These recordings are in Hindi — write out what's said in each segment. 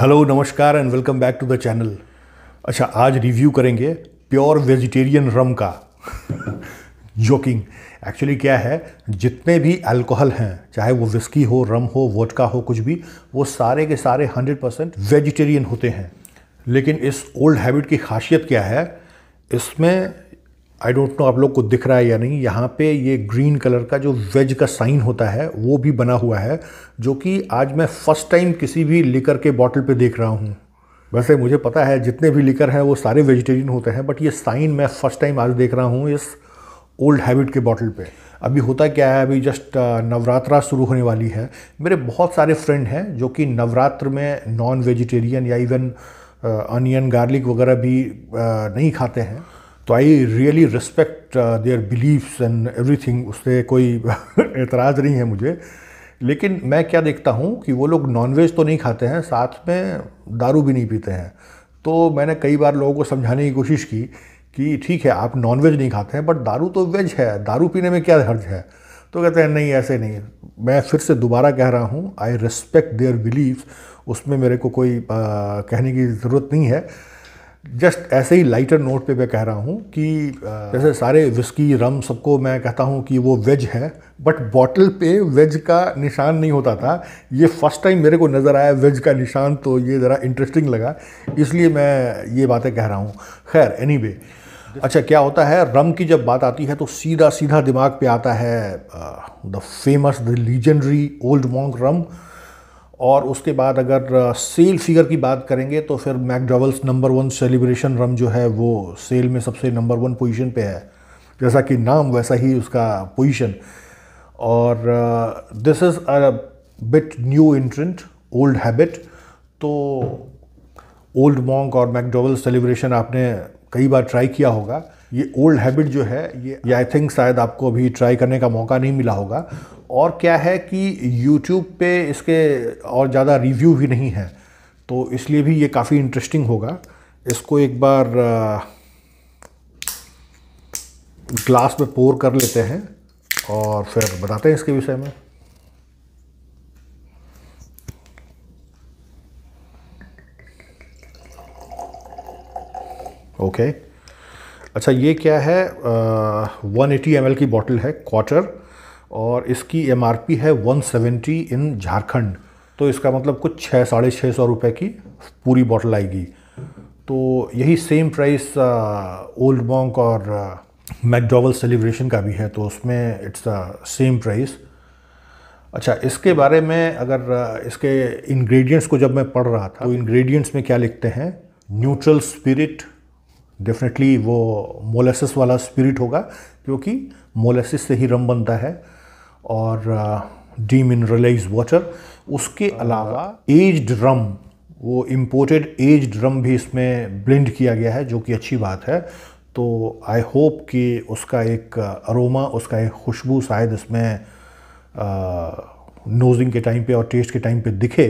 हेलो नमस्कार and welcome back to the channel अच्छा आज रिव्यू करेंगे प्योर वेजिटेरियन रम का जोकिंग एक्चुअली क्या है जितने भी अल्कोहल हैं चाहे वो विस्की हो रम हो वोटका हो कुछ भी वो सारे के सारे 100 परसेंट वेजिटेरियन होते हैं लेकिन इस ओल्ड हैबिट की खासियत क्या है इसमें आई डोंट नो आप लोग को दिख रहा है या नहीं यहाँ पे ये ग्रीन कलर का जो वेज का साइन होता है वो भी बना हुआ है जो कि आज मैं फ़र्स्ट टाइम किसी भी लिकर के बॉटल पे देख रहा हूँ वैसे मुझे पता है जितने भी लिकर हैं वो सारे वेजिटेरियन होते हैं बट ये साइन मैं फ़र्स्ट टाइम आज देख रहा हूँ इस ओल्ड हैबिट के बॉटल पे अभी होता क्या है अभी जस्ट uh, नवरात्रा शुरू होने वाली है मेरे बहुत सारे फ्रेंड हैं जो कि नवरात्र में नॉन वेजिटेरियन या इवन अनियन गार्लिक वगैरह भी uh, नहीं खाते हैं तो I really respect their beliefs and everything उससे कोई एतराज़ नहीं है मुझे लेकिन मैं क्या देखता हूँ कि वो लोग नॉनवेज तो नहीं खाते हैं साथ में दारू भी नहीं पीते हैं तो मैंने कई बार लोगों को समझाने की कोशिश की कि ठीक है आप नॉनवेज नहीं खाते हैं बट दारू तो वेज है दारू पीने में क्या हर्ज है तो कहते हैं नहीं ऐसे नहीं मैं फिर से दोबारा कह रहा हूँ आई रिस्पेक्ट देयर बिलीव उसमें मेरे को कोई आ, uh, कहने की ज़रूरत नहीं है जस्ट ऐसे ही लाइटर नोट पे मैं कह रहा हूँ कि जैसे सारे विस्की रम सबको मैं कहता हूँ कि वो वेज है बट बॉटल पे वेज का निशान नहीं होता था ये फर्स्ट टाइम मेरे को नज़र आया वेज का निशान तो ये ज़रा इंटरेस्टिंग लगा इसलिए मैं ये बातें कह रहा हूँ खैर एनी anyway, अच्छा क्या होता है रम की जब बात आती है तो सीधा सीधा दिमाग पे आता है the famous the legendary Old Monk rum और उसके बाद अगर सेल फिगर की बात करेंगे तो फिर McDowell's number one Celebration rum जो है वो सेल में सबसे नंबर वन पोजीशन पे है जैसा कि नाम वैसा ही उसका पोजीशन और this is a bit new entrant old habit तो ओल्ड मॉन्क और मैकडोवल्स सेलिब्रेशन आपने कई बार ट्राई किया होगा ये ओल्ड हैबिट जो है ये आई थिंक शायद आपको अभी ट्राई करने का मौका नहीं मिला होगा और क्या है कि यूट्यूब पे इसके और ज़्यादा रिव्यू भी नहीं है तो इसलिए भी ये काफ़ी इंटरेस्टिंग होगा इसको एक बार ग्लास में पोर कर लेते हैं और फिर बताते हैं इसके विषय में ओके okay. अच्छा ये क्या है वन एटी एम की बॉटल है क्वार्टर और इसकी एम है वन सेवेंटी इन झारखंड तो इसका मतलब कुछ छः साढ़े छः सौ रुपये की पूरी बॉटल आएगी तो यही सेम प्राइस ओल्ड मॉन्क और मैकडोवल सेलिब्रेशन का भी है तो उसमें इट्स सेम प्राइस अच्छा इसके बारे में अगर इसके इंग्रेडिएंट्स को जब मैं पढ़ रहा था तो इंग्रेडिएंट्स में क्या लिखते हैं न्यूट्रल स्पिरिट डेफिनेटली वो मोलेसिस वाला स्पिरिट होगा क्योंकि मोलेसिस से ही रम बनता है और डी मिनरलाइज वाटर उसके अलावा एज्ड रम वो इम्पोर्टेड एज्ड रम भी इसमें ब्लेंड किया गया है जो कि अच्छी बात है तो आई होप कि उसका एक अरोमा उसका एक खुशबू शायद इसमें नोजिंग के टाइम पे और टेस्ट के टाइम पे दिखे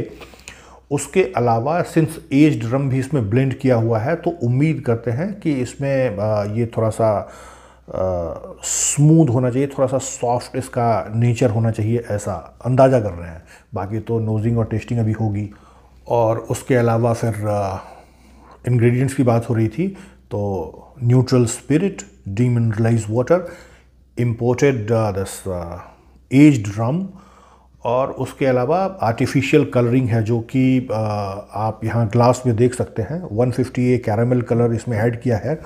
उसके अलावा सिंस एज रम भी इसमें ब्लेंड किया हुआ है तो उम्मीद करते हैं कि इसमें ये थोड़ा सा स्मूथ होना चाहिए थोड़ा सा सॉफ्ट इसका नेचर होना चाहिए ऐसा अंदाज़ा कर रहे हैं बाकी तो नोजिंग और टेस्टिंग अभी होगी और उसके अलावा फिर इंग्रेडिएंट्स की बात हो रही थी तो neutral spirit demineralise water imported this aged rum और उसके अलावा आर्टिफिशियल कलरिंग है जो कि आप यहाँ ग्लास में देख सकते हैं 150 फिफ्टी ए कैरामिल कलर इसमें ऐड किया है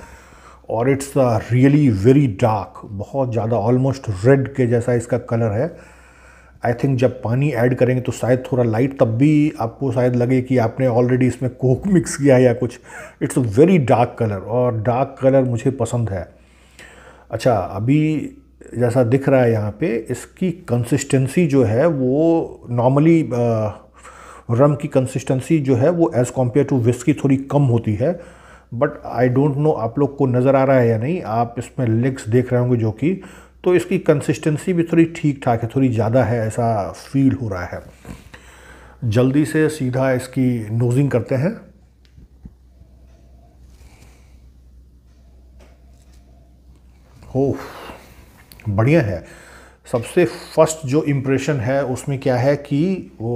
और इट्स रियली वेरी डार्क बहुत ज़्यादा ऑलमोस्ट रेड के जैसा इसका कलर है आई थिंक जब पानी ऐड करेंगे तो शायद थोड़ा लाइट तब भी आपको शायद लगे कि आपने ऑलरेडी इसमें कोक मिक्स किया है या कुछ it's a very dark colour और डार्क कलर मुझे पसंद है अच्छा अभी जैसा दिख रहा है यहाँ पे इसकी कंसिस्टेंसी जो है वो नॉर्मली रम की कंसिस्टेंसी जो है वो एज़ कम्पेयर टू विस्की थोड़ी कम होती है बट आई डोंट नो आप लोग को नज़र आ रहा है या नहीं आप इसमें लेग्स देख रहे होंगे जो कि तो इसकी कंसिस्टेंसी भी थोड़ी ठीक ठाक है थोड़ी ज़्यादा है ऐसा फील हो रहा है जल्दी से सीधा इसकी नोजिंग करते हैं ओह बढ़िया है सबसे फर्स्ट जो इम्प्रेशन है उसमें क्या है कि वो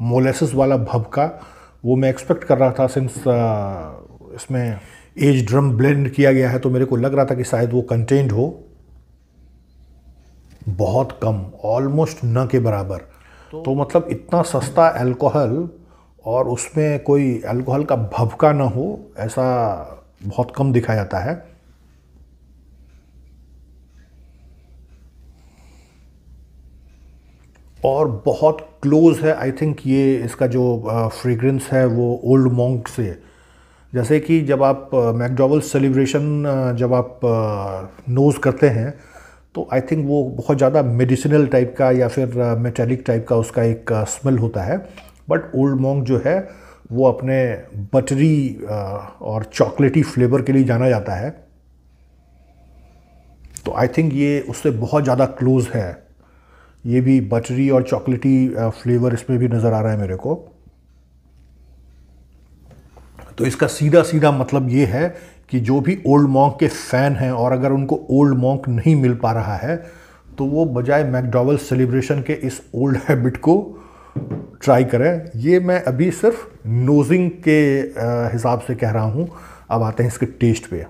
मोलेसिस वाला भबका वो मैं एक्सपेक्ट कर रहा था सिंस इसमें एज ड्रम ब्लेंड किया गया है तो मेरे को लग रहा था कि शायद वो कंटेंट हो बहुत कम ऑलमोस्ट न के बराबर तो, तो मतलब इतना सस्ता अल्कोहल और उसमें कोई अल्कोहल का भभका ना हो ऐसा बहुत कम दिखा जाता है और बहुत क्लोज है आई थिंक ये इसका जो फ्रेगरेंस है वो ओल्ड मॉन्क से जैसे कि जब आप मैकडोवल सेलिब्रेशन जब आप नोज़ करते हैं तो आई थिंक वो बहुत ज़्यादा मेडिसिनल टाइप का या फिर मेटेलिक टाइप का उसका एक स्मेल होता है बट ओल्ड मॉन्क जो है वो अपने बटरी और चॉकलेटी फ्लेवर के लिए जाना जाता है तो आई थिंक ये उससे बहुत ज़्यादा क्लोज़ है ये भी बटरी और चॉकलेटी फ्लेवर uh, इसमें भी नज़र आ रहा है मेरे को तो इसका सीधा सीधा मतलब ये है कि जो भी ओल्ड मॉन्क के फ़ैन हैं और अगर उनको ओल्ड मॉन्क नहीं मिल पा रहा है तो वो बजाय मैकडॉवल सेलिब्रेशन के इस ओल्ड हैबिट को ट्राई करें ये मैं अभी सिर्फ नोजिंग के uh, हिसाब से कह रहा हूँ अब आते हैं इसके टेस्ट पे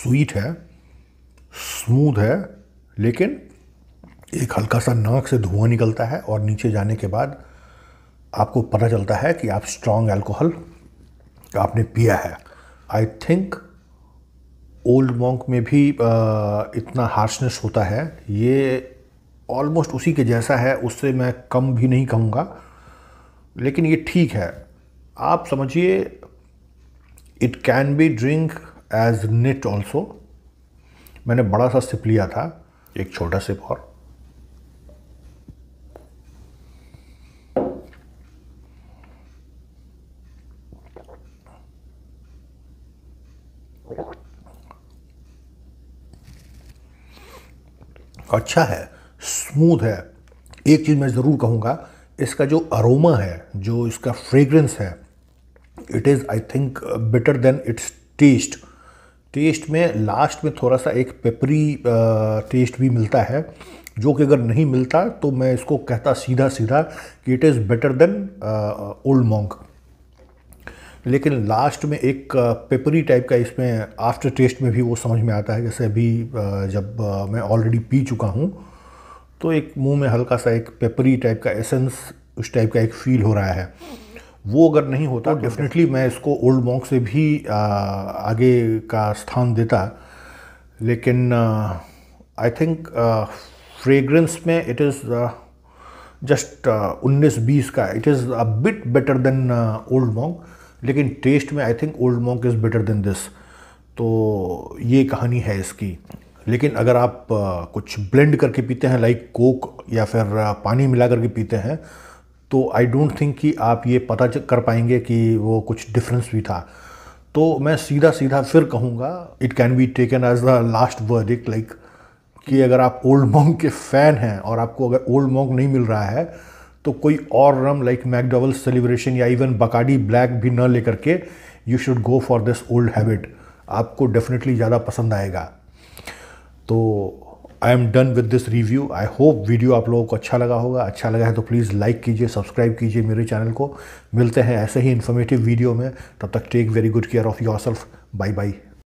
स्वीट है स्मूथ है लेकिन एक हल्का सा नाक से धुआं निकलता है और नीचे जाने के बाद आपको पता चलता है कि आप स्ट्रांग अल्कोहल आपने पिया है आई थिंक ओल्ड मॉन्क में भी आ, इतना हार्शनेस होता है ये ऑलमोस्ट उसी के जैसा है उससे मैं कम भी नहीं कहूँगा लेकिन ये ठीक है आप समझिए it can be drink as neat also मैंने बड़ा सा सिप लिया था एक छोटा सिप और अच्छा है स्मूथ है एक चीज़ मैं ज़रूर कहूंगा इसका जो अरोमा है जो इसका फ्रेग्रेंस है it is I think better than its taste taste में लास्ट में थोड़ा सा एक पेपरी टेस्ट uh, भी मिलता है जो कि अगर नहीं मिलता तो मैं इसको कहता सीधा सीधा कि it is better than Old Monk लेकिन लास्ट में एक पेपरी uh, टाइप का इसमें आफ्टर टेस्ट में भी वो समझ में आता है जैसे अभी uh, जब मैं ऑलरेडी पी चुका हूँ तो एक मुंह में हल्का सा एक पेपरी टाइप का एसेंस उस टाइप का एक फील हो रहा है वो अगर नहीं होता डेफिनेटली मैं इसको ओल्ड मॉन्क से भी आगे का स्थान देता लेकिन आई थिंक फ्रेग्रेंस में इट इज़ जस्ट उन्नीस बीस का it is a bit better than Old Monk लेकिन टेस्ट में I think Old Monk is better than this तो ये कहानी है इसकी लेकिन अगर आप कुछ ब्लेंड करके पीते हैं लाइक कोक या फिर पानी मिला करके पीते हैं तो आई डोंट थिंक कि आप ये पता कर पाएंगे कि वो कुछ डिफरेंस भी था तो मैं सीधा सीधा फिर कहूँगा it can be taken as the last verdict like कि अगर आप ओल्ड मॉन्ग के फ़ैन हैं और आपको अगर ओल्ड मॉन्ग नहीं मिल रहा है तो कोई और रम लाइक मैकडोवल सेलिब्रेशन या इवन बकाडी ब्लैक भी न लेकर के you should go for this old habit आपको डेफिनेटली ज़्यादा पसंद आएगा तो I am done with this review I hope video आप लोगों को अच्छा लगा होगा अच्छा लगा है तो प्लीज़ लाइक कीजिए सब्सक्राइब कीजिए मेरे चैनल को मिलते हैं ऐसे ही इन्फॉर्मेटिव वीडियो में तब तक take very good care of yourself bye by